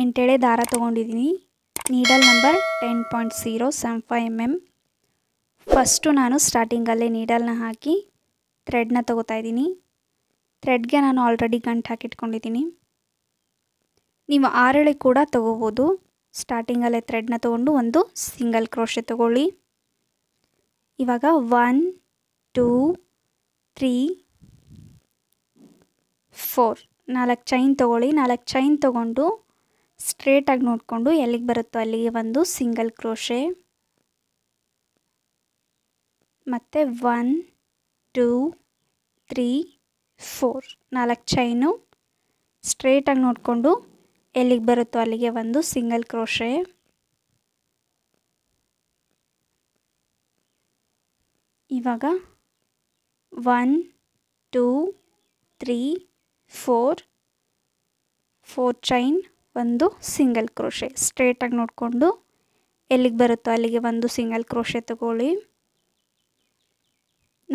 ಎಂಟೇಳೆ ದಾರ ತೊಗೊಂಡಿದ್ದೀನಿ needle number ten point zero seven five M M first ನಾನು ಸ್ಟಾರ್ಟಿಂಗಲ್ಲೇ ನೀಡಲ್ನ ಹಾಕಿ ಥ್ರೆಡ್ನ ತೊಗೋತಾ ಇದ್ದೀನಿ ಥ್ರೆಡ್ಗೆ ನಾನು ಆಲ್ರೆಡಿ ಗಂಟು ಹಾಕಿಟ್ಕೊಂಡಿದ್ದೀನಿ ನೀವು ಆರಳೆ ಕೂಡ ತೊಗೋಬೋದು ಸ್ಟಾರ್ಟಿಂಗಲ್ಲೇ ಥ್ರೆಡ್ನ ತೊಗೊಂಡು ಒಂದು ಸಿಂಗಲ್ ಕ್ರೋಶೆ ತೊಗೊಳ್ಳಿ ಇವಾಗ ಒನ್ ಟೂ ತ್ರೀ ಫೋರ್ ನಾಲ್ಕು ಚೈನ್ ತೊಗೊಳ್ಳಿ ನಾಲ್ಕು ಚೈನ್ ತೊಗೊಂಡು ಸ್ಟ್ರೇಟಾಗಿ ನೋಡಿಕೊಂಡು ಎಲ್ಲಿಗೆ ಬರುತ್ತೋ ಅಲ್ಲಿಗೆ ಒಂದು ಸಿಂಗಲ್ ಕ್ರೋಶೆ ಮತ್ತು ಒನ್ ಟೂ ತ್ರೀ ಫೋರ್ ನಾಲ್ಕು ಚೈನು ಸ್ಟ್ರೇಟಾಗಿ ನೋಡಿಕೊಂಡು ಎಲ್ಲಿಗೆ ಬರುತ್ತೋ ಅಲ್ಲಿಗೆ ಒಂದು ಸಿಂಗಲ್ ಕ್ರೋಶೆ ಇವಾಗ one two three four four chain ಒಂದು ಸಿಂಗಲ್ ಕ್ರೋಶೆ ಸ್ಟ್ರೇಟಾಗಿ ನೋಡಿಕೊಂಡು ಎಲ್ಲಿಗೆ ಬರುತ್ತೋ ಅಲ್ಲಿಗೆ ಒಂದು ಸಿಂಗಲ್ ಕ್ರೋಶೆ ತಗೊಳ್ಳಿ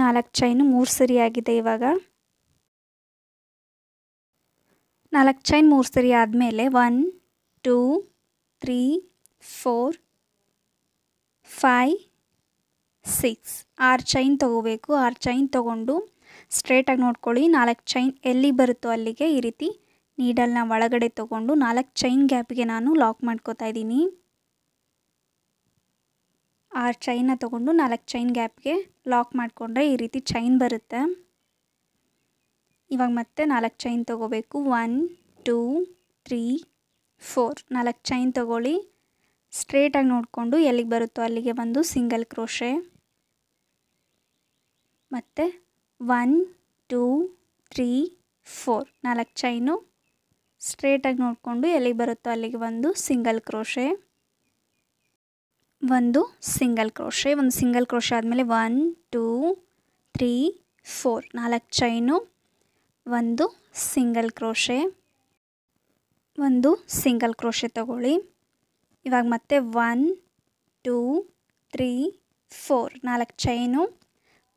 ನಾಲ್ಕು ಚೈನು ಮೂರು ಸರಿ ಆಗಿದೆ ಇವಾಗ ನಾಲ್ಕು ಚೈನ್ ಮೂರು ಸರಿ ಆದಮೇಲೆ one two three four five six ಆರು ಚೈನ್ ತೊಗೋಬೇಕು ಆರು ಚೈನ್ ತೊಗೊಂಡು ಸ್ಟ್ರೇಟಾಗಿ ನೋಡ್ಕೊಳ್ಳಿ ನಾಲ್ಕು ಚೈನ್ ಎಲ್ಲಿ ಬರುತ್ತೋ ಅಲ್ಲಿಗೆ ಈ ರೀತಿ ನೀಡಲ್ನ ಒಳಗಡೆ ತಗೊಂಡು ನಾಲ್ಕು ಚೈನ್ ಗ್ಯಾಪ್ಗೆ ನಾನು ಲಾಕ್ ಮಾಡ್ಕೋತಾ ಇದ್ದೀನಿ ಆ ಚೈನ ತಗೊಂಡು ನಾಲ್ಕು ಚೈನ್ ಗ್ಯಾಪ್ಗೆ ಲಾಕ್ ಮಾಡಿಕೊಂಡ್ರೆ ಈ ರೀತಿ ಚೈನ್ ಬರುತ್ತೆ ಇವಾಗ ಮತ್ತೆ ನಾಲ್ಕು ಚೈನ್ ತೊಗೋಬೇಕು ಒನ್ ಟೂ ತ್ರೀ ಫೋರ್ ನಾಲ್ಕು ಚೈನ್ ತೊಗೊಳ್ಳಿ ಸ್ಟ್ರೇಟಾಗಿ ನೋಡಿಕೊಂಡು ಎಲ್ಲಿಗೆ ಬರುತ್ತೋ ಅಲ್ಲಿಗೆ ಬಂದು ಸಿಂಗಲ್ ಕ್ರೋಶೆ ಮತ್ತು ಒನ್ ಟೂ ತ್ರೀ ಫೋರ್ ನಾಲ್ಕು ಚೈನು ಸ್ಟ್ರೇಟಾಗಿ ನೋಡಿಕೊಂಡು ಎಲ್ಲಿಗೆ ಬರುತ್ತೋ ಅಲ್ಲಿಗೆ ಒಂದು ಸಿಂಗಲ್ ಕ್ರೋಶೆ ಒಂದು ಸಿಂಗಲ್ ಕ್ರೋಶೆ ಒಂದು ಸಿಂಗಲ್ ಕ್ರೋಶೆ ಆದಮೇಲೆ ಒನ್ ಟೂ ತ್ರೀ ಫೋರ್ ನಾಲ್ಕು ಚೈನು ಒಂದು ಸಿಂಗಲ್ ಕ್ರೋಶೆ ಒಂದು ಸಿಂಗಲ್ ಕ್ರೋಶೆ ತಗೊಳ್ಳಿ ಇವಾಗ ಮತ್ತೆ ಒನ್ ಟೂ ತ್ರೀ ಫೋರ್ ನಾಲ್ಕು ಚೈನು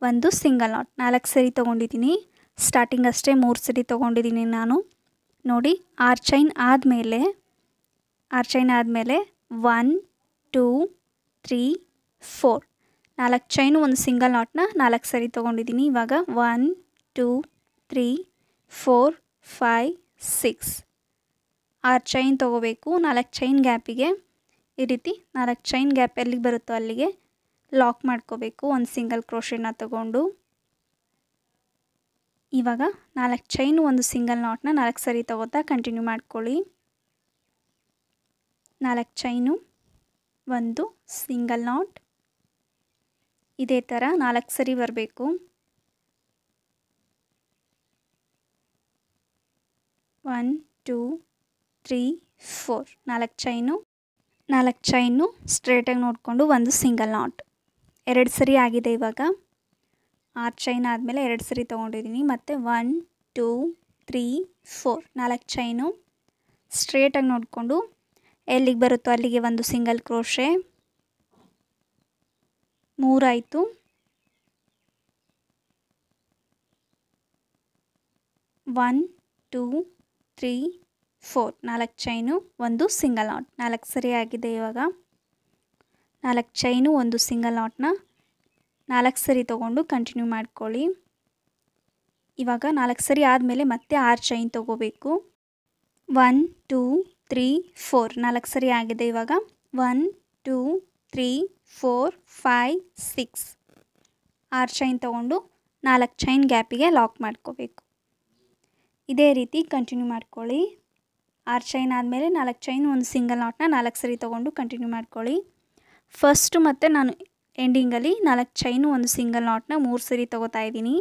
ಒಂದು ಸಿಂಗಲ್ ನಾಟ್ ನಾಲ್ಕು ಸರಿ ತೊಗೊಂಡಿದ್ದೀನಿ ಸ್ಟಾರ್ಟಿಂಗ್ ಅಷ್ಟೇ ಮೂರು ಸರಿ ತೊಗೊಂಡಿದ್ದೀನಿ ನಾನು ನೋಡಿ ಆರ್ ಚೈನ್ ಆದಮೇಲೆ ಆರ್ ಚೈನ್ ಆದಮೇಲೆ ಒನ್ ಟೂ ತ್ರೀ ಫೋರ್ ನಾಲ್ಕು ಚೈನು ಒಂದು ಸಿಂಗಲ್ ನಾಟ್ನ ನಾಲ್ಕು ಸರಿ ತೊಗೊಂಡಿದ್ದೀನಿ ಇವಾಗ one two three four five six ಆರು ಚೈನ್ ತೊಗೋಬೇಕು ನಾಲ್ಕು ಚೈನ್ ಗ್ಯಾಪಿಗೆ ಈ ರೀತಿ ನಾಲ್ಕು ಚೈನ್ ಗ್ಯಾಪ್ ಎಲ್ಲಿಗೆ ಬರುತ್ತೋ ಅಲ್ಲಿಗೆ ಲಾಕ್ ಮಾಡ್ಕೋಬೇಕು ಒಂದು ಸಿಂಗಲ್ ಕ್ರೋಶನ ತಗೊಂಡು ಇವಾಗ ನಾಲ್ಕು ಚೈನು ಒಂದು ಸಿಂಗಲ್ ನಾಟ್ನ ನಾಲ್ಕು ಸರಿ ತಗೋತಾ ಕಂಟಿನ್ಯೂ ಮಾಡ್ಕೊಳ್ಳಿ ನಾಲ್ಕು ಚೈನು ಒಂದು ಸಿಂಗಲ್ ನಾಟ್ ಇದೇ ಥರ ನಾಲ್ಕು ಸರಿ ಬರಬೇಕು ಒನ್ ಟೂ ತ್ರೀ ಫೋರ್ ನಾಲ್ಕು ಚೈನು ನಾಲ್ಕು ಚೈನು ಸ್ಟ್ರೇಟಾಗಿ ನೋಡಿಕೊಂಡು ಒಂದು ಸಿಂಗಲ್ ನಾಟ್ ಎರಡು ಸರಿ ಆಗಿದೆ ಇವಾಗ ಆರು ಚೈನ್ ಆದಮೇಲೆ ಎರಡು ಸರಿ ತೊಗೊಂಡಿದ್ದೀನಿ ಮತ್ತು ಒನ್ ಟೂ ತ್ರೀ ಫೋರ್ ನಾಲ್ಕು ಚೈನು ಸ್ಟ್ರೇಟಾಗಿ ನೋಡಿಕೊಂಡು ಎಲ್ಲಿಗೆ ಬರುತ್ತೋ ಅಲ್ಲಿಗೆ ಒಂದು ಸಿಂಗಲ್ ಕ್ರೋಶೆ ಮೂರಾಯಿತು ಒನ್ ಟೂ ತ್ರೀ ಫೋರ್ ನಾಲ್ಕು ಚೈನು ಒಂದು ಸಿಂಗಲ್ ನಾಟ್ ನಾಲ್ಕು ಸರಿ ಆಗಿದೆ ಇವಾಗ ನಾಲ್ಕು ಚೈನು ಒಂದು ಸಿಂಗಲ್ ನಾಟ್ನ ನಾಲ್ಕು ಸರಿ ತೊಗೊಂಡು ಕಂಟಿನ್ಯೂ ಮಾಡ್ಕೊಳ್ಳಿ ಇವಾಗ ನಾಲ್ಕು ಸರಿ ಆದಮೇಲೆ ಮತ್ತೆ ಆರು ಚೈನ್ ತೊಗೋಬೇಕು ಒನ್ ಟೂ ತ್ರೀ ಫೋರ್ ನಾಲ್ಕು ಸರಿ ಆಗಿದೆ ಇವಾಗ one two three four five six ಆರು ಚೈನ್ ತೊಗೊಂಡು ನಾಲ್ಕು ಚೈನ್ ಗ್ಯಾಪಿಗೆ ಲಾಕ್ ಮಾಡ್ಕೋಬೇಕು ಇದೇ ರೀತಿ ಕಂಟಿನ್ಯೂ ಮಾಡ್ಕೊಳ್ಳಿ ಆರು ಚೈನ್ ಆದಮೇಲೆ ನಾಲ್ಕು ಚೈನ್ ಒಂದು ಸಿಂಗಲ್ ನಾಟ್ನ ನಾಲ್ಕು ಸರಿ ತೊಗೊಂಡು ಕಂಟಿನ್ಯೂ ಮಾಡ್ಕೊಳ್ಳಿ ಫಸ್ಟು ಮತ್ತು ನಾನು ಎಂಡಿಂಗಲ್ಲಿ ನಾಲ್ಕು ಚೈನು ಒಂದು ಸಿಂಗಲ್ ನಾಟ್ನ ಮೂರು ಸರಿ ತೊಗೋತಾ ಇದ್ದೀನಿ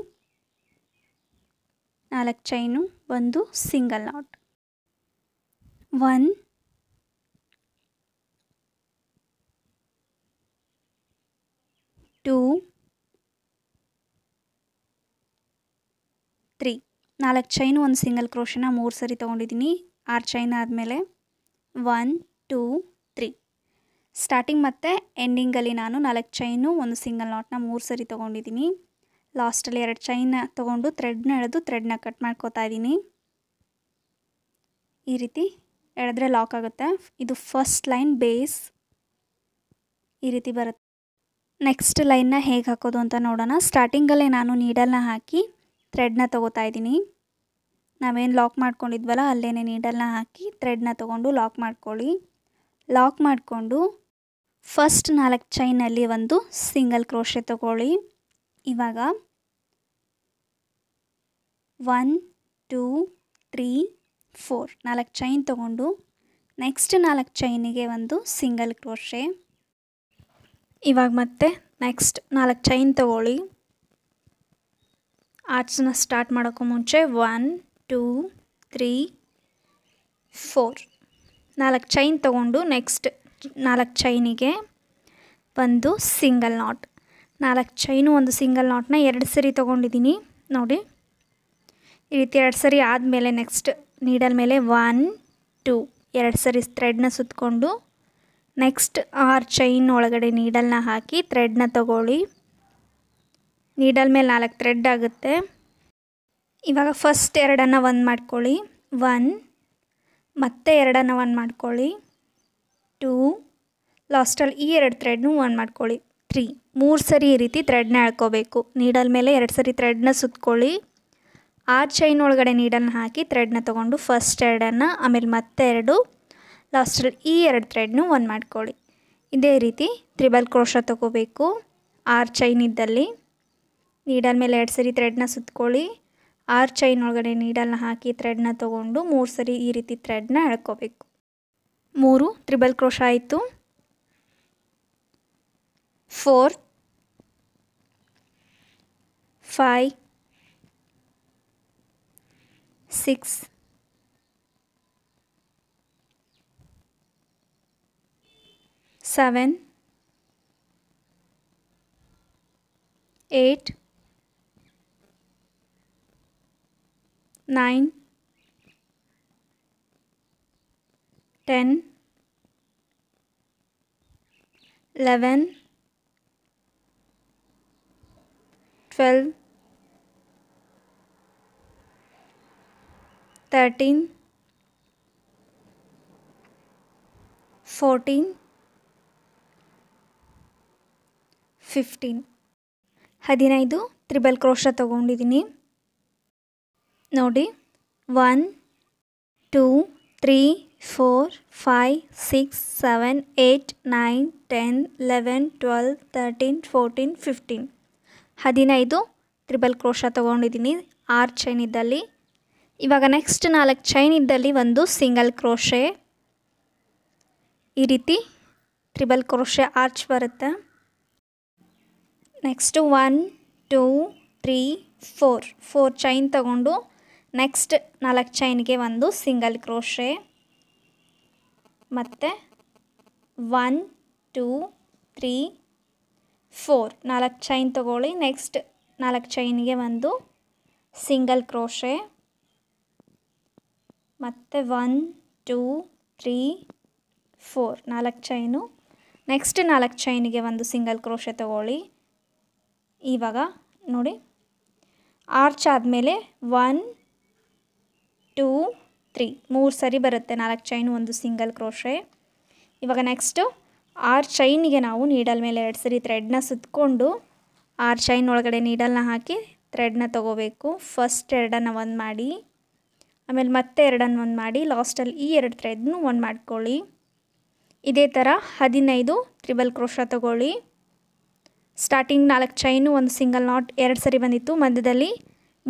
ನಾಲ್ಕು ಚೈನು ಒಂದು single knot one two three ನಾಲ್ಕು ಚೈನು ಒಂದು ಸಿಂಗಲ್ ಕ್ರೋಶನ ಮೂರು ಸರಿ ತೊಗೊಂಡಿದ್ದೀನಿ ಆರು ಚೈನ್ ಆದಮೇಲೆ ಒನ್ ಟೂ ಸ್ಟಾರ್ಟಿಂಗ್ ಮತ್ತು ಎಂಡಿಂಗಲ್ಲಿ ನಾನು ನಾಲ್ಕು ಚೈನು ಒಂದು ಸಿಂಗಲ್ ನಾಟ್ನ ಮೂರು ಸರಿ ತೊಗೊಂಡಿದ್ದೀನಿ ಲಾಸ್ಟಲ್ಲಿ ಎರಡು ಚೈನ್ನ ತೊಗೊಂಡು ಥ್ರೆಡ್ನ ಎಳೆದು ಥ್ರೆಡ್ನ ಕಟ್ ಮಾಡ್ಕೋತಾ ಇದ್ದೀನಿ ಈ ರೀತಿ ಎಳೆದ್ರೆ ಲಾಕ್ ಆಗುತ್ತೆ ಇದು ಫಸ್ಟ್ ಲೈನ್ ಬೇಸ್ ಈ ರೀತಿ ಬರುತ್ತೆ ನೆಕ್ಸ್ಟ್ ಲೈನ್ನ ಹೇಗೆ ಹಾಕೋದು ಅಂತ ನೋಡೋಣ ಸ್ಟಾರ್ಟಿಂಗಲ್ಲೇ ನಾನು ನೀಡಲ್ನ ಹಾಕಿ ಥ್ರೆಡ್ನ ತೊಗೋತಾ ಇದ್ದೀನಿ ನಾವೇನು ಲಾಕ್ ಮಾಡ್ಕೊಂಡಿದ್ವಲ್ಲ ಅಲ್ಲೇ ನೀಡಲ್ನ ಹಾಕಿ ಥ್ರೆಡ್ನ ತೊಗೊಂಡು ಲಾಕ್ ಮಾಡ್ಕೊಳ್ಳಿ ಲಾಕ್ ಮಾಡಿಕೊಂಡು ಫಸ್ಟ್ ನಾಲ್ಕು ಚೈನಲ್ಲಿ ಒಂದು ಸಿಂಗಲ್ ಕ್ರೋಶೆ ತಗೊಳ್ಳಿ ಇವಾಗ ಒನ್ ಟೂ ತ್ರೀ ಫೋರ್ ನಾಲ್ಕು ಚೈನ್ ತಗೊಂಡು ನೆಕ್ಸ್ಟ್ ನಾಲ್ಕು ಚೈನಿಗೆ ಒಂದು ಸಿಂಗಲ್ ಕ್ರೋಶೆ ಇವಾಗ ಮತ್ತೆ ನೆಕ್ಸ್ಟ್ ನಾಲ್ಕು ಚೈನ್ ತಗೊಳ್ಳಿ ಆರ್ಟ್ಸನ್ನ ಸ್ಟಾರ್ಟ್ ಮಾಡೋಕ್ಕೂ ಮುಂಚೆ ಒನ್ ಟೂ ತ್ರೀ ಫೋರ್ ನಾಲ್ಕು ಚೈನ್ ತಗೊಂಡು ನೆಕ್ಸ್ಟ್ ನಾಲ್ಕು ಚೈನಿಗೆ ಒಂದು ಸಿಂಗಲ್ ನಾಟ್ ನಾಲ್ಕು ಚೈನು ಒಂದು ಸಿಂಗಲ್ ನಾಟ್ನ ಎರಡು ಸರಿ ತೊಗೊಂಡಿದ್ದೀನಿ ನೋಡಿ ಈ ರೀತಿ ಎರಡು ಸರಿ ಆದಮೇಲೆ ನೆಕ್ಸ್ಟ್ ನೀಡಲ್ ಮೇಲೆ ಒನ್ ಟೂ ಎರಡು ಸರಿ ಥ್ರೆಡ್ನ ಸುತ್ತಕೊಂಡು ನೆಕ್ಸ್ಟ್ ಆರು ಚೈನ್ ಒಳಗಡೆ ನೀಡಲ್ನ ಹಾಕಿ ಥ್ರೆಡ್ನ ತಗೊಳ್ಳಿ ನೀಡಲ್ ಮೇಲೆ ನಾಲ್ಕು ಥ್ರೆಡ್ ಆಗುತ್ತೆ ಇವಾಗ ಫಸ್ಟ್ ಎರಡನ್ನು ಒಂದು ಮಾಡ್ಕೊಳ್ಳಿ ಒನ್ ಮತ್ತೆ ಎರಡನ್ನು ಒಂದು ಮಾಡ್ಕೊಳ್ಳಿ ಟೂ ಲಾಸ್ಟಲ್ಲಿ ಈ ಎರಡು ಥ್ರೆಡ್ನು ಒನ್ ಮಾಡ್ಕೊಳ್ಳಿ ತ್ರೀ ಮೂರು ಸರಿ ಈ ರೀತಿ ಥ್ರೆಡ್ನ ಎಳ್ಕೋಬೇಕು ನೀಡಲ್ ಮೇಲೆ ಎರಡು ಸರಿ ಥ್ರೆಡ್ನ ಸುತ್ತಕೊಳ್ಳಿ ಆರು ಚೈನ್ ಒಳಗಡೆ ನೀಡಲ್ನ ಹಾಕಿ ಥ್ರೆಡ್ನ ತೊಗೊಂಡು ಫಸ್ಟ್ ಎರಡನ್ನು ಆಮೇಲೆ ಮತ್ತೆ ಎರಡು ಲಾಸ್ಟಲ್ಲಿ ಈ ಎರಡು ಥ್ರೆಡ್ನು ಒನ್ ಮಾಡ್ಕೊಳ್ಳಿ ಇದೇ ರೀತಿ ತ್ರಿಬಲ್ ಕ್ರೋಶ ತೊಗೋಬೇಕು ಆರು ಚೈನ್ ಇದ್ದಲ್ಲಿ ನೀಡಲ್ ಮೇಲೆ ಎರಡು ಸರಿ ಥ್ರೆಡ್ನ ಸುತ್ತಕೊಳ್ಳಿ ಆರು ಚೈನ್ ಒಳಗಡೆ ನೀಡಲ್ನ ಹಾಕಿ ಥ್ರೆಡ್ನ ತೊಗೊಂಡು ಮೂರು ಸರಿ ಈ ರೀತಿ ಥ್ರೆಡ್ನ ಎಳ್ಕೋಬೇಕು त्रिबल क्रोश आयु four five six seven eight nine ten eleven twelve thirteen fourteen fifteen ಹದಿನೈದು ತ್ರಿಬಲ್ ಕ್ರೋಶ ತೊಗೊಂಡಿದ್ದೀನಿ ನೋಡಿ one two three four five six seven eight nine ten eleven twelve thirteen fourteen fifteen ಹದಿನೈದು treble crochet ತೊಗೊಂಡಿದ್ದೀನಿ ಆರು chain ಇದ್ದಲ್ಲಿ ಇವಾಗ next ನಾಲ್ಕು chain ಇದ್ದಲ್ಲಿ ಒಂದು ಸಿಂಗಲ್ ಕ್ರೋಶೆ ಈ ರೀತಿ ತ್ರಿಬಲ್ ಕ್ರೋಶೆ ಆರ್ಚ್ ಬರುತ್ತೆ next one two three four four chain ತಗೊಂಡು ನೆಕ್ಸ್ಟ್ ನಾಲ್ಕು ಚೈನ್ಗೆ ಒಂದು ಸಿಂಗಲ್ ಕ್ರೋಶೆ ಮತ್ತು ಒನ್ ಟೂ ತ್ರೀ ಫೋರ್ ನಾಲ್ಕು ಚೈನ್ ತೊಗೊಳ್ಳಿ ನೆಕ್ಸ್ಟ್ ನಾಲ್ಕು ಚೈನಿಗೆ ಒಂದು ಸಿಂಗಲ್ ಕ್ರೋಶೆ ಮತ್ತು ಒನ್ ಟೂ ತ್ರೀ ಫೋರ್ ನಾಲ್ಕು ಚೈನು ನೆಕ್ಸ್ಟ್ ನಾಲ್ಕು ಚೈನಿಗೆ ಒಂದು ಸಿಂಗಲ್ ಕ್ರೋಶೆ ತಗೊಳ್ಳಿ ಇವಾಗ ನೋಡಿ ಆರ್ಚ್ ಆದಮೇಲೆ ಒನ್ ಟೂ ತ್ರೀ ಮೂರು ಸರಿ ಬರುತ್ತೆ ನಾಲ್ಕು ಚೈನ್ ಒಂದು ಸಿಂಗಲ್ ಕ್ರೋಶೆ ಇವಾಗ ನೆಕ್ಸ್ಟು ಆರು ಚೈನಿಗೆ ನಾವು ನೀಡಲ್ ಮೇಲೆ ಎರಡು ಸರಿ ಥ್ರೆಡ್ನ ಸುತ್ತಕೊಂಡು ಆರು ಚೈನ್ ಒಳಗಡೆ ನೀಡಲ್ನ ಹಾಕಿ ಥ್ರೆಡ್ನ ತೊಗೋಬೇಕು ಫಸ್ಟ್ ಎರಡನ್ನು ಒಂದು ಮಾಡಿ ಆಮೇಲೆ ಮತ್ತೆ ಎರಡನ್ನು ಒಂದು ಮಾಡಿ ಲಾಸ್ಟಲ್ಲಿ ಈ ಎರಡು ಥ್ರೆಡ್ನು ಒಂದು ಮಾಡ್ಕೊಳ್ಳಿ ಇದೇ ಥರ ಹದಿನೈದು ತ್ರಿಬಲ್ ಕ್ರೋಶ ತಗೊಳ್ಳಿ ಸ್ಟಾರ್ಟಿಂಗ್ ನಾಲ್ಕು ಚೈನು ಒಂದು ಸಿಂಗಲ್ ನಾಟ್ ಎರಡು ಸರಿ ಬಂದಿತ್ತು ಮಧ್ಯದಲ್ಲಿ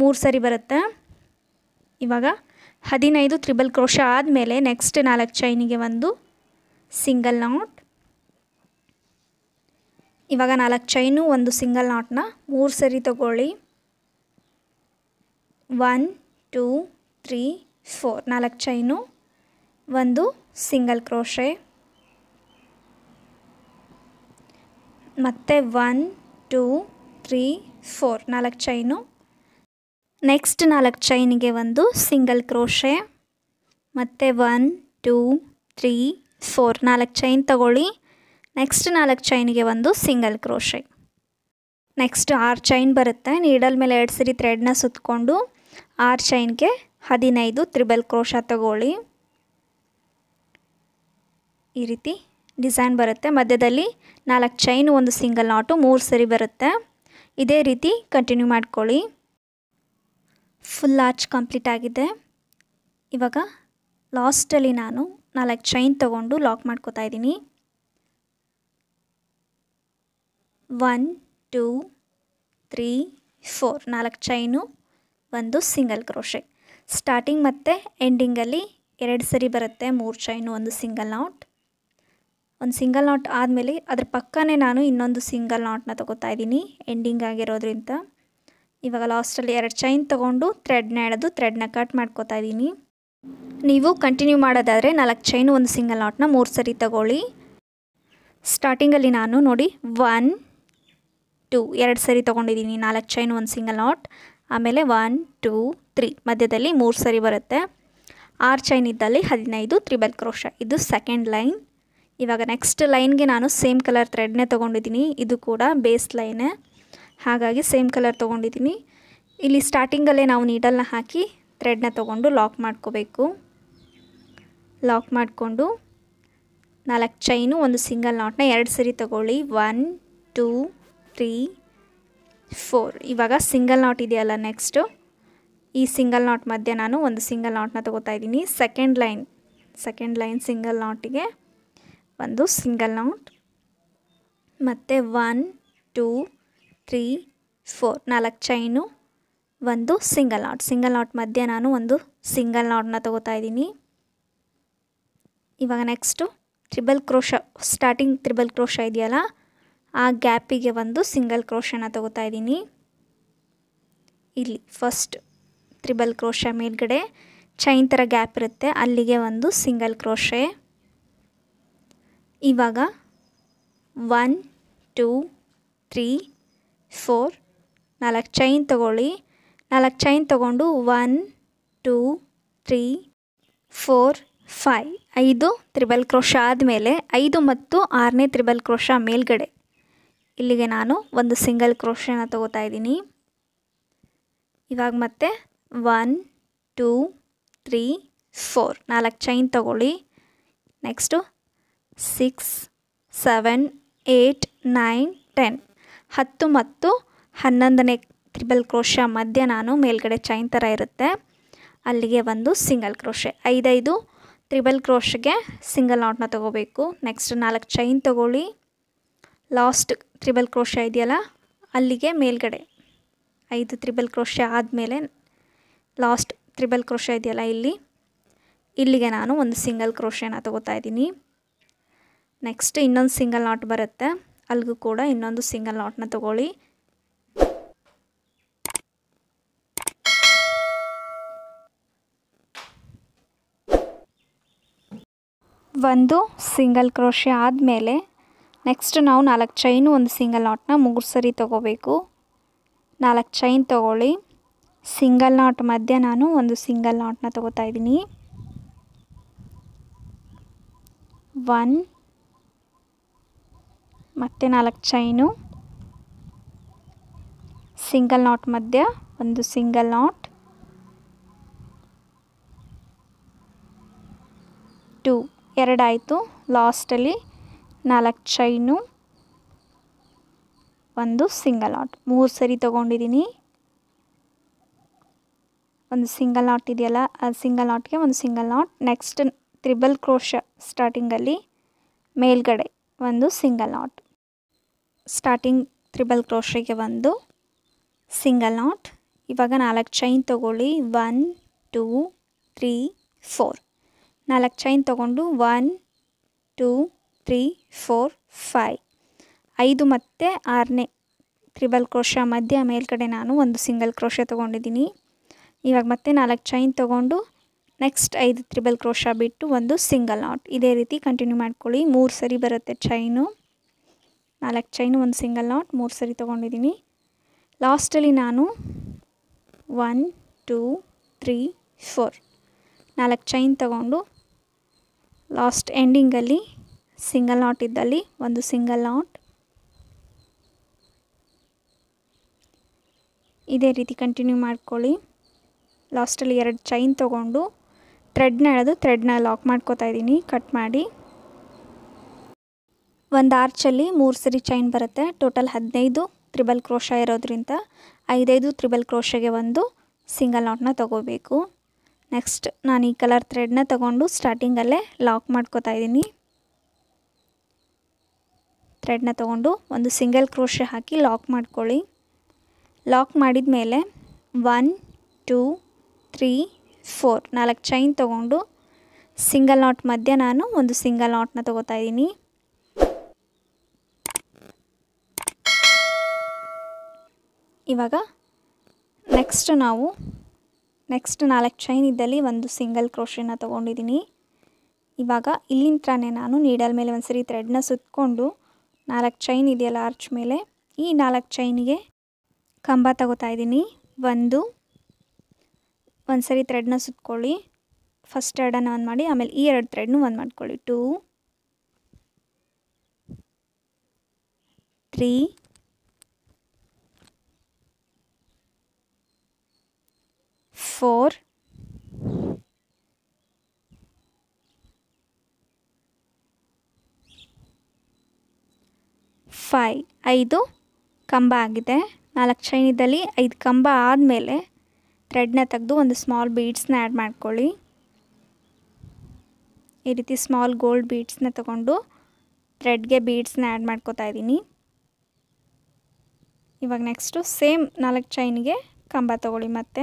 ಮೂರು ಸರಿ ಬರುತ್ತೆ ಇವಾಗ ಹದಿನೈದು ತ್ರಿಬಲ್ ಕ್ರೋಶ ಆದಮೇಲೆ ನೆಕ್ಸ್ಟ್ ನಾಲ್ಕು ಚೈನಿಗೆ ಒಂದು ಸಿಂಗಲ್ ನಾಟ್ ಇವಾಗ ನಾಲ್ಕು ಚೈನು ಒಂದು ಸಿಂಗಲ್ ನಾಟ್ನ ಮೂರು ಸರಿ ತಗೊಳ್ಳಿ ಒನ್ ಟೂ ತ್ರೀ ಫೋರ್ ನಾಲ್ಕು ಚೈನು ಒಂದು ಸಿಂಗಲ್ ಕ್ರೋಶೆ ಮತ್ತು ಒನ್ ಟೂ ತ್ರೀ ಫೋರ್ ನಾಲ್ಕು ಚೈನು ನೆಕ್ಸ್ಟ್ ನಾಲ್ಕು ಚೈನಿಗೆ ಒಂದು ಸಿಂಗಲ್ ಕ್ರೋಶೆ ಮತ್ತು ಒನ್ ಟೂ ತ್ರೀ ಫೋರ್ ನಾಲ್ಕು ಚೈನ್ ತಗೊಳ್ಳಿ ನೆಕ್ಸ್ಟ್ ನಾಲ್ಕು ಚೈನಿಗೆ ಒಂದು ಸಿಂಗಲ್ ಕ್ರೋಶೆ ನೆಕ್ಸ್ಟ್ ಆರು ಚೈನ್ ಬರುತ್ತೆ ನೀಡಲ್ ಮೇಲೆ ಎರಡು ಸರಿ ಥ್ರೆಡ್ನ ಸುತ್ತಕೊಂಡು ಆರು ಚೈನ್ಗೆ ಹದಿನೈದು ತ್ರಿಬಲ್ ಕ್ರೋಶ ತಗೊಳ್ಳಿ ಈ ರೀತಿ ಡಿಸೈನ್ ಬರುತ್ತೆ ಮಧ್ಯದಲ್ಲಿ ನಾಲ್ಕು ಚೈನ್ ಒಂದು ಸಿಂಗಲ್ ನಾಟು ಮೂರು ಸರಿ ಬರುತ್ತೆ ಇದೇ ರೀತಿ ಕಂಟಿನ್ಯೂ ಮಾಡ್ಕೊಳ್ಳಿ ಫುಲ್ ಆರ್ಚ್ ಕಂಪ್ಲೀಟ್ ಆಗಿದೆ ಇವಾಗ ಲಾಸ್ಟಲ್ಲಿ ನಾನು ನಾಲ್ಕು ಚೈನ್ ತಗೊಂಡು ಲಾಕ್ ಮಾಡ್ಕೋತಾ ಇದ್ದೀನಿ ಒನ್ ಟೂ ತ್ರೀ ಫೋರ್ ನಾಲ್ಕು ಚೈನು ಒಂದು ಸಿಂಗಲ್ ಕ್ರೋಶೆ ಸ್ಟಾರ್ಟಿಂಗ್ ಮತ್ತು ಎಂಡಿಂಗಲ್ಲಿ ಎರಡು ಸರಿ ಬರುತ್ತೆ ಮೂರು ಚೈನು ಒಂದು ಸಿಂಗಲ್ ನಾಟ್ ಒಂದು ಸಿಂಗಲ್ ನಾಟ್ ಆದಮೇಲೆ ಅದ್ರ ಪಕ್ಕನೇ ನಾನು ಇನ್ನೊಂದು ಸಿಂಗಲ್ ನಾಟ್ನ ತೊಗೋತಾ ಇದ್ದೀನಿ ಎಂಡಿಂಗ್ ಆಗಿರೋದ್ರಿಂದ ಇವಾಗ ಲಾಸ್ಟಲ್ಲಿ ಎರಡು ಚೈನ್ ತೊಗೊಂಡು ಥ್ರೆಡ್ನ ಎಳೆದು ಥ್ರೆಡ್ನ ಕಟ್ ಮಾಡ್ಕೋತಾ ಇದ್ದೀನಿ ನೀವು ಕಂಟಿನ್ಯೂ ಮಾಡೋದಾದರೆ ನಾಲ್ಕು ಚೈನ್ ಒಂದು ಸಿಂಗಲ್ ನಾಟ್ನ ಮೂರು ಸರಿ ತಗೊಳ್ಳಿ ಸ್ಟಾರ್ಟಿಂಗಲ್ಲಿ ನಾನು ನೋಡಿ ಒನ್ ಟೂ ಎರಡು ಸರಿ ತೊಗೊಂಡಿದ್ದೀನಿ ನಾಲ್ಕು ಚೈನ್ ಒಂದು ಸಿಂಗಲ್ ನಾಟ್ ಆಮೇಲೆ ಒನ್ ಟೂ ತ್ರೀ ಮಧ್ಯದಲ್ಲಿ ಮೂರು ಸರಿ ಬರುತ್ತೆ ಆರು ಚೈನ್ ಇದ್ದಲ್ಲಿ ಹದಿನೈದು ತ್ರಿಬಲ್ ಕ್ರೋಶ ಇದು ಸೆಕೆಂಡ್ ಲೈನ್ ಇವಾಗ ನೆಕ್ಸ್ಟ್ ಲೈನ್ಗೆ ನಾನು ಸೇಮ್ ಕಲರ್ ಥ್ರೆಡ್ನೇ ತೊಗೊಂಡಿದ್ದೀನಿ ಇದು ಕೂಡ ಬೇಸ್ ಲೈನೇ ಹಾಗಾಗಿ ಸೇಮ್ ಕಲರ್ ತೊಗೊಂಡಿದ್ದೀನಿ ಇಲ್ಲಿ ಸ್ಟಾರ್ಟಿಂಗಲ್ಲೇ ನಾವು ನೀಡಲ್ನ ಹಾಕಿ ಥ್ರೆಡ್ನ ತೊಗೊಂಡು ಲಾಕ್ ಮಾಡ್ಕೋಬೇಕು ಲಾಕ್ ಮಾಡಿಕೊಂಡು ನಾಲ್ಕು ಚೈನು ಒಂದು ಸಿಂಗಲ್ ನಾಟ್ನ ಎರಡು ಸರಿ ತಗೊಳ್ಳಿ ಒನ್ ಟೂ ತ್ರೀ ಫೋರ್ ಇವಾಗ ಸಿಂಗಲ್ ನಾಟ್ ಇದೆಯಲ್ಲ ನೆಕ್ಸ್ಟು ಈ ಸಿಂಗಲ್ ನಾಟ್ ಮಧ್ಯೆ ನಾನು ಒಂದು ಸಿಂಗಲ್ ನಾಟ್ನ ತೊಗೋತಾ ಇದ್ದೀನಿ second line second line single ನಾಟಿಗೆ ಒಂದು ಸಿಂಗಲ್ ನಾಟ್ ಮತ್ತು ಒನ್ ಟೂ ತ್ರೀ ಫೋರ್ ನಾಲ್ಕು ಚೈನು ಒಂದು ಸಿಂಗಲ್ ನಾಟ್ ಸಿಂಗಲ್ ನಾಟ್ ಮಧ್ಯೆ ನಾನು ಒಂದು ಸಿಂಗಲ್ ನಾಟ್ನ ತಗೋತಾ ಇದ್ದೀನಿ ಇವಾಗ next treble crochet starting treble crochet ಇದೆಯಲ್ಲ ಆ ಗ್ಯಾಪಿಗೆ ಒಂದು ಸಿಂಗಲ್ ಕ್ರೋಶನ ತಗೋತಾ ಇದ್ದೀನಿ ಇಲ್ಲಿ ಫಸ್ಟ್ ತ್ರಿಬಲ್ ಕ್ರೋಶ ಮೇಲ್ಗಡೆ ಚೈನ್ ಥರ ಗ್ಯಾಪ್ ಇರುತ್ತೆ ಅಲ್ಲಿಗೆ ಒಂದು ಸಿಂಗಲ್ ಕ್ರೋಶೆ ಇವಾಗ ಒನ್ ಟೂ ತ್ರೀ ಫೋರ್ ನಾಲ್ಕು ಚೈನ್ ತೊಗೊಳ್ಳಿ ನಾಲ್ಕು ಚೈನ್ ತೊಗೊಂಡು one two three four five ಐದು ತ್ರಿಬಲ್ ಕ್ರೋಶ ಆದಮೇಲೆ ಐದು ಮತ್ತು ಆರನೇ ತ್ರಿಬಲ್ ಕ್ರೋಶ ಮೇಲ್ಗಡೆ ಇಲ್ಲಿಗೆ ನಾನು ಒಂದು ಸಿಂಗಲ್ ಕ್ರೋಶನ ತೊಗೋತಾ ಇದ್ದೀನಿ ಇವಾಗ ಮತ್ತೆ ಒನ್ ಟೂ ತ್ರೀ ಫೋರ್ ನಾಲ್ಕು ಚೈನ್ ತಗೊಳ್ಳಿ next six seven eight nine ten ಹತ್ತು ಮತ್ತು ಹನ್ನೊಂದನೇ ತ್ರಿಬಲ್ ಕ್ರೋಶ ಮಧ್ಯೆ ನಾನು ಮೇಲ್ಗಡೆ ಚೈನ್ ಥರ ಇರುತ್ತೆ ಅಲ್ಲಿಗೆ ಒಂದು ಸಿಂಗಲ್ ಕ್ರೋಶೆ ಐದೈದು ತ್ರಿಬಲ್ ಕ್ರೋಶ್ಗೆ ಸಿಂಗಲ್ ನಾಟ್ನ ತೊಗೋಬೇಕು ನೆಕ್ಸ್ಟ್ ನಾಲ್ಕು ಚೈನ್ ತೊಗೊಳ್ಳಿ ಲಾಸ್ಟ್ ತ್ರಿಬಲ್ ಕ್ರೋಶ ಇದೆಯಲ್ಲ ಅಲ್ಲಿಗೆ ಮೇಲ್ಗಡೆ ಐದು ತ್ರಿಬಲ್ ಕ್ರೋಶ ಆದಮೇಲೆ ಲಾಸ್ಟ್ ತ್ರಿಬಲ್ ಕ್ರೋಶ ಇದೆಯಲ್ಲ ಇಲ್ಲಿ ಇಲ್ಲಿಗೆ ನಾನು ಒಂದು ಸಿಂಗಲ್ ಕ್ರೋಶನ ತೊಗೋತಾ ಇದ್ದೀನಿ ನೆಕ್ಸ್ಟ್ ಇನ್ನೊಂದು ಸಿಂಗಲ್ ನಾಟ್ ಬರುತ್ತೆ ಅಲ್ಲಿಗೂ ಕೂಡ ಇನ್ನೊಂದು ಸಿಂಗಲ್ ನಾಟ್ನ ತಗೊಳ್ಳಿ ಒಂದು ಸಿಂಗಲ್ ಕ್ರೋಶೆ ಆದಮೇಲೆ ನೆಕ್ಸ್ಟ್ ನಾವು ನಾಲ್ಕು ಚೈನು ಒಂದು ಸಿಂಗಲ್ ನಾಟ್ನ ಮೂರು ಸರಿ ತಗೋಬೇಕು ನಾಲ್ಕು ಚೈನ್ ತಗೊಳ್ಳಿ ಸಿಂಗಲ್ ನಾಟ್ ಮಧ್ಯೆ ನಾನು ಒಂದು ಸಿಂಗಲ್ ನಾಟ್ನ ತಗೋತಾ ಇದ್ದೀನಿ ಒನ್ ಮತ್ತು ನಾಲ್ಕು ಚೈನು ಸಿಂಗಲ್ ನಾಟ್ ಮಧ್ಯ ಒಂದು ಸಿಂಗಲ್ ನಾಟ್ ಟೂ ಎರಡಾಯಿತು ಲಾಸ್ಟಲ್ಲಿ ನಾಲ್ಕು ಚೈನು ಒಂದು ಸಿಂಗಲ್ ನಾಟ್ ಮೂರು ಸರಿ ತೊಗೊಂಡಿದ್ದೀನಿ ಒಂದು ಸಿಂಗಲ್ ನಾಟ್ ಇದೆಯಲ್ಲ ಆ ಸಿಂಗಲ್ ನಾಟ್ಗೆ ಒಂದು single knot next treble crochet ಸ್ಟಾರ್ಟಿಂಗಲ್ಲಿ ಮೇಲ್ಗಡೆ ಒಂದು ಸಿಂಗಲ್ ನಾಟ್ ಸ್ಟಾರ್ಟಿಂಗ್ ತ್ರಿಬಲ್ ಕ್ರೋಶ್ರಿಗೆ ಒಂದು ಸಿಂಗಲ್ ನಾಟ್ ಇವಾಗ ನಾಲ್ಕು ಚೈನ್ ತೊಗೊಳ್ಳಿ ಒನ್ ಟೂ ತ್ರೀ ಫೋರ್ ನಾಲ್ಕು ಚೈನ್ ತೊಗೊಂಡು one two three four five ಐದು ಮತ್ತು ಆರನೇ ತ್ರಿಬಲ್ ಕ್ರೋಶ ಮಧ್ಯ ಮೇಲ್ಗಡೆ ನಾನು ಒಂದು ಸಿಂಗಲ್ ಕ್ರೋಶ ತೊಗೊಂಡಿದ್ದೀನಿ ಇವಾಗ ಮತ್ತೆ ನಾಲ್ಕು ಚೈನ್ ತೊಗೊಂಡು ನೆಕ್ಸ್ಟ್ ಐದು ತ್ರಿಬಲ್ ಕ್ರೋಶ ಬಿಟ್ಟು ಒಂದು ಸಿಂಗಲ್ ನಾಟ್ ಇದೇ ರೀತಿ ಕಂಟಿನ್ಯೂ ಮಾಡ್ಕೊಳ್ಳಿ ಮೂರು ಸರಿ ಬರುತ್ತೆ ಚೈನು ನಾಲ್ಕು ಚೈನು ಒಂದು ಸಿಂಗಲ್ ನಾಟ್ ಮೂರು ಸರಿ ತೊಗೊಂಡಿದ್ದೀನಿ ಲಾಸ್ಟಲ್ಲಿ ನಾನು ಒನ್ ಟೂ ತ್ರೀ ಫೋರ್ ನಾಲ್ಕು ಚೈನ್ ತಗೊಂಡು ಲಾಸ್ಟ್ ಎಂಡಿಂಗಲ್ಲಿ ಸಿಂಗಲ್ ನಾಟ್ ಇದ್ದಲ್ಲಿ ಒಂದು ಸಿಂಗಲ್ ನಾಟ್ ಇದೇ ರೀತಿ ಕಂಟಿನ್ಯೂ ಮಾಡ್ಕೊಳ್ಳಿ ಲಾಸ್ಟಲ್ಲಿ ಎರಡು ಚೈನ್ ತೊಗೊಂಡು ಥ್ರೆಡ್ನ ಎಳೆದು ಥ್ರೆಡ್ನ ಲಾಕ್ ಮಾಡ್ಕೋತಾ ಇದ್ದೀನಿ ಕಟ್ ಮಾಡಿ ಒಂದು ಆರ್ಚಲ್ಲಿ ಮೂರು ಸರಿ ಚೈನ್ ಬರುತ್ತೆ ಟೋಟಲ್ ಹದಿನೈದು ತ್ರಿಬಲ್ ಕ್ರೋಶ ಇರೋದ್ರಿಂದ ಐದೈದು ತ್ರಿಬಲ್ ಕ್ರೋಶಗೆ ಒಂದು ಸಿಂಗಲ್ ನಾಟ್ನ ತಗೋಬೇಕು ನೆಕ್ಸ್ಟ್ ನಾನು ಈ ಕಲರ್ ಥ್ರೆಡ್ನ ತೊಗೊಂಡು ಸ್ಟಾರ್ಟಿಂಗಲ್ಲೇ ಲಾಕ್ ಮಾಡ್ಕೋತಾ ಇದ್ದೀನಿ ಥ್ರೆಡ್ನ ತೊಗೊಂಡು ಒಂದು ಸಿಂಗಲ್ ಕ್ರೋಶ ಹಾಕಿ ಲಾಕ್ ಮಾಡ್ಕೊಳ್ಳಿ ಲಾಕ್ ಮಾಡಿದ ಮೇಲೆ ಒನ್ ಟೂ ತ್ರೀ ಫೋರ್ ನಾಲ್ಕು ಚೈನ್ ತೊಗೊಂಡು ಸಿಂಗಲ್ ನಾಟ್ ಮಧ್ಯ ನಾನು ಒಂದು ಸಿಂಗಲ್ ನಾಟ್ನ ತಗೋತಾ ಇದ್ದೀನಿ ಇವಾಗ ನೆಕ್ಸ್ಟ್ ನಾವು ನೆಕ್ಸ್ಟ್ ನಾಲ್ಕು ಚೈನ್ ಇದ್ದಲ್ಲಿ ಒಂದು ಸಿಂಗಲ್ ಕ್ರೋಶೆನ ತೊಗೊಂಡಿದ್ದೀನಿ ಇವಾಗ ಇಲ್ಲಿಂದಾನೇ ನಾನು ನೀಡಲ್ ಮೇಲೆ ಒಂದು ಸರಿ ಥ್ರೆಡ್ನ ಸುತ್ತಕೊಂಡು ನಾಲ್ಕು ಚೈನ್ ಇದೆಯಲ್ಲ ಆರ್ಚ್ ಮೇಲೆ ಈ ನಾಲ್ಕು ಚೈನಿಗೆ ಕಂಬ ತಗೋತಾ ಇದ್ದೀನಿ ಒಂದು ಒಂದು ಸರಿ ಥ್ರೆಡ್ನ ಸುತ್ಕೊಳ್ಳಿ ಫಸ್ಟ್ ಎರಡನ್ನು ಒಂದು ಮಾಡಿ ಆಮೇಲೆ ಈ ಎರಡು ಥ್ರೆಡ್ನು ಒಂದು ಮಾಡ್ಕೊಳ್ಳಿ ಟೂ ತ್ರೀ ಫೋರ್ ಫೈ ಐದು ಕಂಬ ಆಗಿದೆ ನಾಲ್ಕು ಚೈನ್ ಇದ್ದಲ್ಲಿ ಐದು ಕಂಬ ಆದಮೇಲೆ ಥ್ರೆಡ್ನ ತೆಗೆದು ಒಂದು ಸ್ಮಾಲ್ ಬೀಡ್ಸ್ನ ಆ್ಯಡ್ ಮಾಡ್ಕೊಳ್ಳಿ ಈ ರೀತಿ ಸ್ಮಾಲ್ ಗೋಲ್ಡ್ ಬೀಡ್ಸ್ನ ತಗೊಂಡು ಥ್ರೆಡ್ಗೆ ಬೀಡ್ಸ್ನ ಆ್ಯಡ್ ಮಾಡ್ಕೋತಾ ಇದ್ದೀನಿ ಇವಾಗ ನೆಕ್ಸ್ಟು ಸೇಮ್ ನಾಲ್ಕು ಚೈನ್ಗೆ ಕಂಬ ತಗೊಳ್ಳಿ ಮತ್ತೆ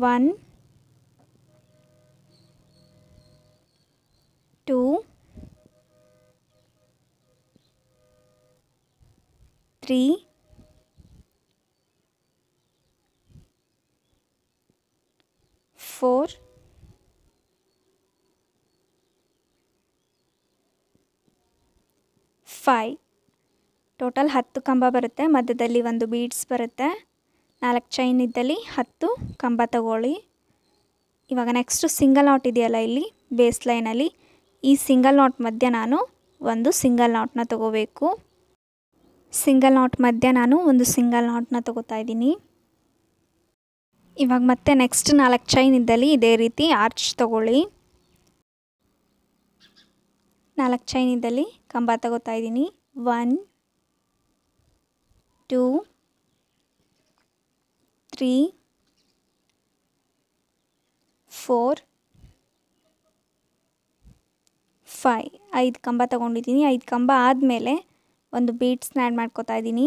ಒನ್ 2, ತ್ರೀ ಫೋರ್ 5 ಟೋಟಲ್ ಹತ್ತು ಕಂಬ ಬರುತ್ತೆ ಮಧ್ಯದಲ್ಲಿ ಒಂದು ಬೀಡ್ಸ್ ಬರುತ್ತೆ ನಾಲ್ಕು ಚೈನ್ ಇದ್ದಲ್ಲಿ ಹತ್ತು ಕಂಬ ತಗೊಳ್ಳಿ ಇವಾಗ ನೆಕ್ಸ್ಟು ಸಿಂಗಲ್ ನಾಟ್ ಇದೆಯಲ್ಲ ಇಲ್ಲಿ ಬೇಸ್ ಲೈನಲ್ಲಿ ಈ ಸಿಂಗಲ್ ನಾಟ್ ಮಧ್ಯ ನಾನು ಒಂದು ಸಿಂಗಲ್ ನಾಟ್ನ ತಗೋಬೇಕು ಸಿಂಗಲ್ ನಾಟ್ ಮಧ್ಯ ನಾನು ಒಂದು ಸಿಂಗಲ್ ನಾಟ್ನ ತಗೋತಾ ಇದ್ದೀನಿ ಇವಾಗ ಮತ್ತೆ ನೆಕ್ಸ್ಟ್ ನಾಲ್ಕು ಚೈನ್ ಇದ್ದಲ್ಲಿ ಇದೇ ರೀತಿ ಆರ್ಚ್ ತಗೊಳ್ಳಿ ನಾಲ್ಕು ಚೈನ್ ಇದ್ದಲ್ಲಿ ಕಂಬ ತಗೋತಾ ಇದ್ದೀನಿ one two three four five ಐದು ಕಂಬ ತಗೊಂಡಿದ್ದೀನಿ ಐದು ಕಂಬ ಆದಮೇಲೆ ಒಂದು ಬೀಟ್ಸ್ನ ಆ್ಯಡ್ ಮಾಡ್ಕೋತಾ ಇದ್ದೀನಿ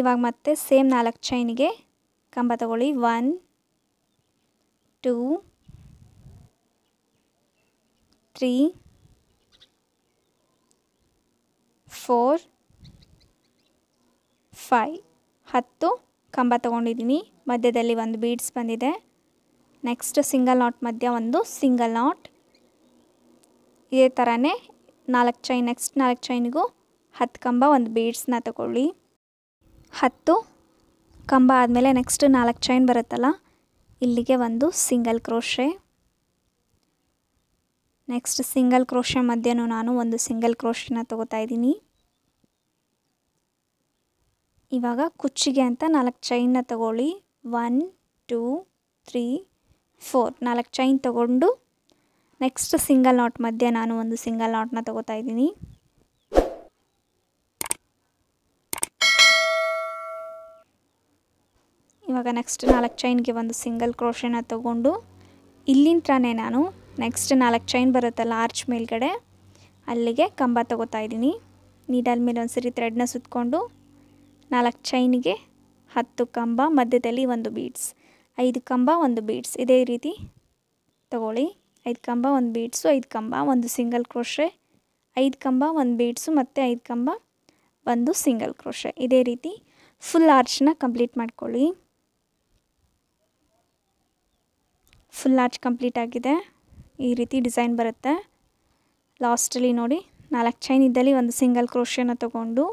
ಇವಾಗ ಮತ್ತೆ ಸೇಮ್ ನಾಲ್ಕು ಚೈನಿಗೆ ಕಂಬ ತಗೊಳ್ಳಿ one two three four five ಹತ್ತು ಕಂಬ ತೊಗೊಂಡಿದ್ದೀನಿ ಮಧ್ಯದಲ್ಲಿ ಒಂದು ಬೀಡ್ಸ್ ಬಂದಿದೆ ನೆಕ್ಸ್ಟ್ ಸಿಂಗಲ್ ನಾಟ್ ಮಧ್ಯ ಒಂದು ಸಿಂಗಲ್ ನಾಟ್ ಇದೇ ಥರನೇ ನಾಲ್ಕು ಚೈನ್ ನೆಕ್ಸ್ಟ್ ನಾಲ್ಕು ಚೈನಿಗೂ ಹತ್ತು ಕಂಬ ಒಂದು ಬೀಡ್ಸ್ನ ತಗೊಳ್ಳಿ ಹತ್ತು ಕಂಬ ಆದಮೇಲೆ ನೆಕ್ಸ್ಟ್ ನಾಲ್ಕು ಚೈನ್ ಬರುತ್ತಲ್ಲ ಇಲ್ಲಿಗೆ ಒಂದು single crochet next single crochet ಮಧ್ಯನೂ ನಾನು ಒಂದು ಸಿಂಗಲ್ ಕ್ರೋಶನ ತೊಗೋತಾ ಇದ್ದೀನಿ ಇವಾಗ ಕುಚ್ಚಿಗೆ ಅಂತ ನಾಲ್ಕು ಚೈನ್ನ ತಗೊಳ್ಳಿ ಒನ್ ಟೂ ತ್ರೀ ಫೋರ್ ನಾಲ್ಕು ಚೈನ್ ತಗೊಂಡು ನೆಕ್ಸ್ಟ್ ಸಿಂಗಲ್ ನಾಟ್ ಮಧ್ಯೆ ನಾನು ಒಂದು ಸಿಂಗಲ್ ನಾಟ್ನ ತಗೋತಾ ಇದ್ದೀನಿ ಇವಾಗ ನೆಕ್ಸ್ಟ್ ನಾಲ್ಕು ಚೈನ್ಗೆ ಒಂದು ಸಿಂಗಲ್ ಕ್ರೋಶನ ತಗೊಂಡು ಇಲ್ಲಿಂತ್ರನೇ ನಾನು ನೆಕ್ಸ್ಟ್ ನಾಲ್ಕು ಚೈನ್ ಬರುತ್ತಲ್ಲ ಆರ್ಚ್ ಮೇಲ್ಗಡೆ ಅಲ್ಲಿಗೆ ಕಂಬ ತಗೋತಾ ಇದ್ದೀನಿ ನೀಡಲ್ ಮೇಲೆ ಒಂದು ಸರಿ ಥ್ರೆಡ್ನ ಸುತ್ತಕೊಂಡು ನಾಲ್ಕು ಚೈನ್ಗೆ ಹತ್ತು ಕಂಬ ಮಧ್ಯದಲ್ಲಿ ಒಂದು ಬೀಡ್ಸ್ ಐದು ಕಂಬ ಒಂದು ಬೀಡ್ಸ್ ಇದೇ ರೀತಿ ತಗೊಳ್ಳಿ ಐದು ಕಂಬ ಒಂದು ಬೀಡ್ಸು ಐದು ಕಂಬ ಒಂದು ಸಿಂಗಲ್ ಕ್ರೋಶೆ ಐದು ಕಂಬ ಒಂದು ಬೀಡ್ಸು ಮತ್ತು ಐದು ಕಂಬ ಒಂದು ಸಿಂಗಲ್ ಕ್ರೋಶೆ ಇದೇ ರೀತಿ ಫುಲ್ ಆರ್ಚನ್ನ ಕಂಪ್ಲೀಟ್ ಮಾಡ್ಕೊಳ್ಳಿ ಫುಲ್ ಆರ್ಚ್ ಕಂಪ್ಲೀಟ್ ಆಗಿದೆ ಈ ರೀತಿ ಡಿಸೈನ್ ಬರುತ್ತೆ ಲಾಸ್ಟಲ್ಲಿ ನೋಡಿ ನಾಲ್ಕು ಚೈನ್ ಇದ್ದಲ್ಲಿ ಒಂದು ಸಿಂಗಲ್ ಕ್ರೋಶೆನ ತಗೊಂಡು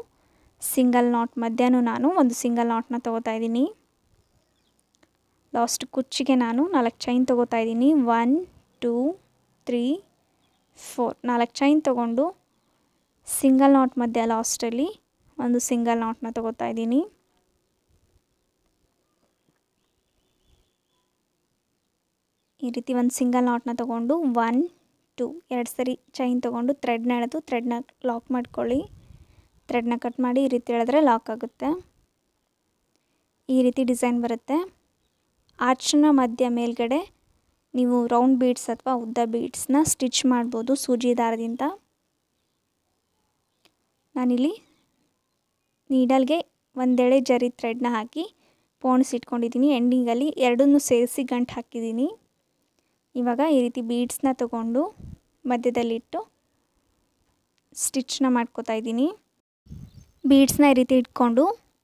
ಸಿಂಗಲ್ ನಾಟ್ ಮಧ್ಯಾಹ್ನ ನಾನು ಒಂದು ಸಿಂಗಲ್ ನಾಟ್ನ ತೊಗೋತಾ ಇದ್ದೀನಿ ಲಾಸ್ಟ್ ಕುಚ್ಚಿಗೆ ನಾನು ನಾಲ್ಕು ಚೈನ್ ತೊಗೋತಾ ಇದ್ದೀನಿ ಒನ್ ಟೂ ತ್ರೀ ಫೋರ್ ನಾಲ್ಕು ಚೈನ್ ತೊಗೊಂಡು ಸಿಂಗಲ್ ನಾಟ್ ಮಧ್ಯ ಲಾಸ್ಟಲ್ಲಿ ಒಂದು ಸಿಂಗಲ್ ನಾಟ್ನ ತೊಗೋತಾ ಇದ್ದೀನಿ ಈ ರೀತಿ ಒಂದು ಸಿಂಗಲ್ ನಾಟ್ನ ತೊಗೊಂಡು ಒನ್ ಟೂ ಎರಡು ಸರಿ ಚೈನ್ ತೊಗೊಂಡು ಥ್ರೆಡ್ನ ಎಳೆದು ಥ್ರೆಡ್ನ ಲಾಕ್ ಮಾಡ್ಕೊಳ್ಳಿ ಥ್ರೆಡ್ನ ಕಟ್ ಮಾಡಿ ಈ ರೀತಿ ಹೇಳಿದ್ರೆ ಲಾಕ್ ಆಗುತ್ತೆ ಈ ರೀತಿ ಡಿಸೈನ್ ಬರುತ್ತೆ ಆರ್ಚ್ನ ಮಧ್ಯ ಮೇಲ್ಗಡೆ ನೀವು ರೌಂಡ್ ಬೀಡ್ಸ್ ಅಥವಾ ಉದ್ದ ಬೀಡ್ಸ್ನ ಸ್ಟಿಚ್ ಮಾಡ್ಬೋದು ಸೂಜಿ ದಾರದಿಂದ ನಾನಿಲ್ಲಿ ನೀಡಲ್ಗೆ ಒಂದೆಳೆ ಜರಿ ಥ್ರೆಡ್ನ ಹಾಕಿ ಪೋಣಿಸಿಟ್ಕೊಂಡಿದ್ದೀನಿ ಎಂಡಿಂಗಲ್ಲಿ ಎರಡನ್ನೂ ಸೇರಿಸಿ ಗಂಟು ಹಾಕಿದ್ದೀನಿ ಇವಾಗ ಈ ರೀತಿ ಬೀಡ್ಸ್ನ ತಗೊಂಡು ಮಧ್ಯದಲ್ಲಿಟ್ಟು ಸ್ಟಿಚ್ನ ಮಾಡ್ಕೋತಾ ಇದ್ದೀನಿ ಬೀಡ್ಸ್ನ ಈ ರೀತಿ ಇಟ್ಕೊಂಡು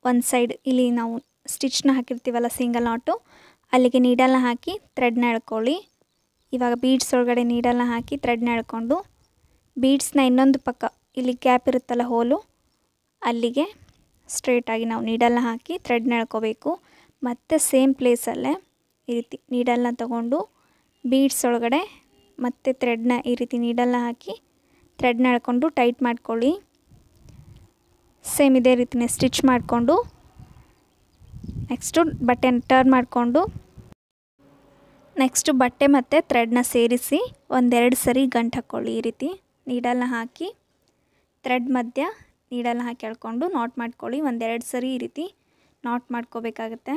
ಒಂದು ಸೈಡ್ ಇಲ್ಲಿ ನಾವು ಸ್ಟಿಚ್ನ ಹಾಕಿರ್ತೀವಲ್ಲ ಸಿಂಗಲ್ ನಾಟು ಅಲ್ಲಿಗೆ ನೀಡಲ್ನ ಹಾಕಿ ಥ್ರೆಡ್ನ ಎಳ್ಕೊಳ್ಳಿ ಇವಾಗ ಬೀಡ್ಸ್ ಒಳಗಡೆ ನೀಡಲ್ನ ಹಾಕಿ ಥ್ರೆಡ್ನ ಎಳ್ಕೊಂಡು ಬೀಡ್ಸ್ನ ಇನ್ನೊಂದು ಪಕ್ಕ ಇಲ್ಲಿ ಗ್ಯಾಪ್ ಇರುತ್ತಲ್ಲ ಹೋಲು ಅಲ್ಲಿಗೆ ಸ್ಟ್ರೇಟಾಗಿ ನಾವು ನೀಡಲ್ನ ಹಾಕಿ ಥ್ರೆಡ್ನ ಎಳ್ಕೋಬೇಕು ಮತ್ತು ಸೇಮ್ ಪ್ಲೇಸಲ್ಲೇ ಈ ರೀತಿ ನೀಡಲ್ನ ತಗೊಂಡು ಬೀಡ್ಸ್ ಒಳಗಡೆ ಮತ್ತು ಥ್ರೆಡ್ನ ಈ ರೀತಿ ನೀಡಲ್ನ ಹಾಕಿ ಥ್ರೆಡ್ನ ಎಳ್ಕೊಂಡು ಟೈಟ್ ಮಾಡ್ಕೊಳ್ಳಿ ಸೇಮ್ ಇದೇ ರೀತಿನೇ ಸ್ಟಿಚ್ ಮಾಡಿಕೊಂಡು ನೆಕ್ಸ್ಟು ಬಟ್ಟೆನ ಟರ್ನ್ ಮಾಡಿಕೊಂಡು ನೆಕ್ಸ್ಟು ಬಟ್ಟೆ ಮತ್ತು ಥ್ರೆಡ್ನ ಸೇರಿಸಿ ಒಂದೆರಡು ಸರಿ ಗಂಟು ಹಾಕ್ಕೊಳ್ಳಿ ಈ ರೀತಿ ನೀಡಲ್ನ ಹಾಕಿ ಥ್ರೆಡ್ ಮಧ್ಯ ನೀಡಲ್ನ ಹಾಕಿ ಹೇಳ್ಕೊಂಡು ನಾಟ್ ಮಾಡ್ಕೊಳ್ಳಿ ಒಂದೆರಡು ಸರಿ ಈ ರೀತಿ ನಾಟ್ ಮಾಡ್ಕೋಬೇಕಾಗತ್ತೆ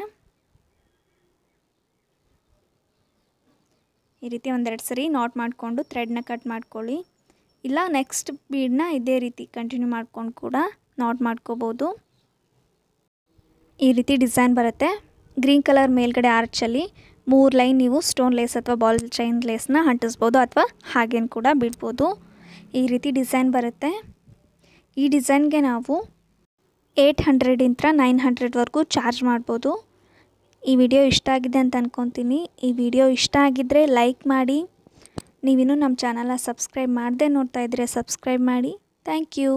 ಈ ರೀತಿ ಒಂದೆರಡು ಸರಿ ನಾಟ್ ಮಾಡಿಕೊಂಡು ಥ್ರೆಡ್ನ ಕಟ್ ಮಾಡ್ಕೊಳ್ಳಿ ಇಲ್ಲ ನೆಕ್ಸ್ಟ್ ಬೀಡನ್ನ ಇದೇ ರೀತಿ ಕಂಟಿನ್ಯೂ ಮಾಡ್ಕೊಂಡು ಕೂಡ ನಾಟ್ ಮಾಡ್ಕೋಬೋದು ಈ ರೀತಿ ಡಿಸೈನ್ ಬರುತ್ತೆ ಗ್ರೀನ್ ಕಲರ್ ಮೇಲ್ಗಡೆ ಆರ್ಚಲ್ಲಿ ಮೂರು ಲೈನ್ ನೀವು ಸ್ಟೋನ್ ಲೇಸ್ ಅಥವಾ ಬಾಲ್ ಚೈನ್ ಲೇಸ್ನ ಅಂಟಿಸ್ಬೋದು ಅಥವಾ ಹಾಗೇನು ಕೂಡ ಬಿಡ್ಬೋದು ಈ ರೀತಿ ಡಿಸೈನ್ ಬರುತ್ತೆ ಈ ಡಿಸೈನ್ಗೆ ನಾವು ಏಯ್ಟ್ ಹಂಡ್ರೆಡಿಂದ ನೈನ್ ಹಂಡ್ರೆಡ್ವರೆಗೂ ಚಾರ್ಜ್ ಮಾಡ್ಬೋದು ಈ ವಿಡಿಯೋ ಇಷ್ಟ ಆಗಿದೆ ಅಂತ ಅಂದ್ಕೊತೀನಿ ಈ ವಿಡಿಯೋ ಇಷ್ಟ ಆಗಿದ್ದರೆ ಲೈಕ್ ಮಾಡಿ ನೀವಿನ್ನೂ ನಮ್ಮ ಚಾನಲ್ನ ಸಬ್ಸ್ಕ್ರೈಬ್ ಮಾಡದೆ ನೋಡ್ತಾ ಇದ್ದರೆ ಸಬ್ಸ್ಕ್ರೈಬ್ ಮಾಡಿ ಥ್ಯಾಂಕ್ ಯು